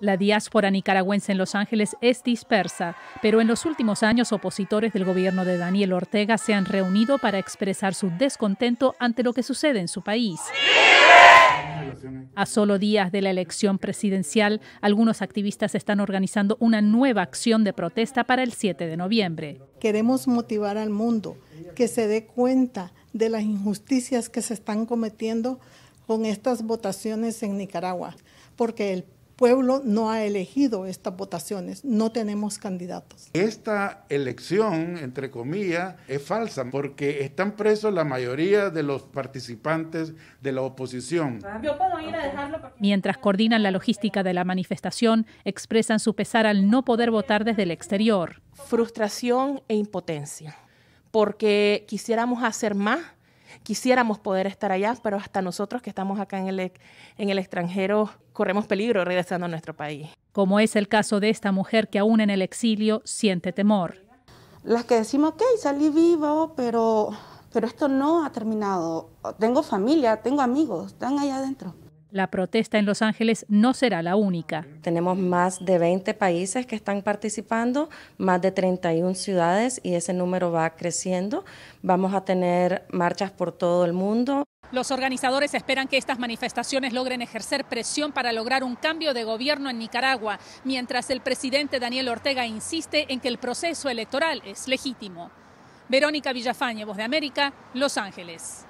La diáspora nicaragüense en Los Ángeles es dispersa, pero en los últimos años opositores del gobierno de Daniel Ortega se han reunido para expresar su descontento ante lo que sucede en su país. A solo días de la elección presidencial, algunos activistas están organizando una nueva acción de protesta para el 7 de noviembre. Queremos motivar al mundo que se dé cuenta de las injusticias que se están cometiendo con estas votaciones en Nicaragua, porque el pueblo no ha elegido estas votaciones, no tenemos candidatos. Esta elección, entre comillas, es falsa porque están presos la mayoría de los participantes de la oposición. Mientras coordinan la logística de la manifestación, expresan su pesar al no poder votar desde el exterior. Frustración e impotencia, porque quisiéramos hacer más Quisiéramos poder estar allá, pero hasta nosotros que estamos acá en el, en el extranjero corremos peligro regresando a nuestro país. Como es el caso de esta mujer que aún en el exilio siente temor. Las que decimos, ok, salí vivo, pero, pero esto no ha terminado. Tengo familia, tengo amigos, están allá adentro. La protesta en Los Ángeles no será la única. Tenemos más de 20 países que están participando, más de 31 ciudades y ese número va creciendo. Vamos a tener marchas por todo el mundo. Los organizadores esperan que estas manifestaciones logren ejercer presión para lograr un cambio de gobierno en Nicaragua, mientras el presidente Daniel Ortega insiste en que el proceso electoral es legítimo. Verónica Villafañe, Voz de América, Los Ángeles.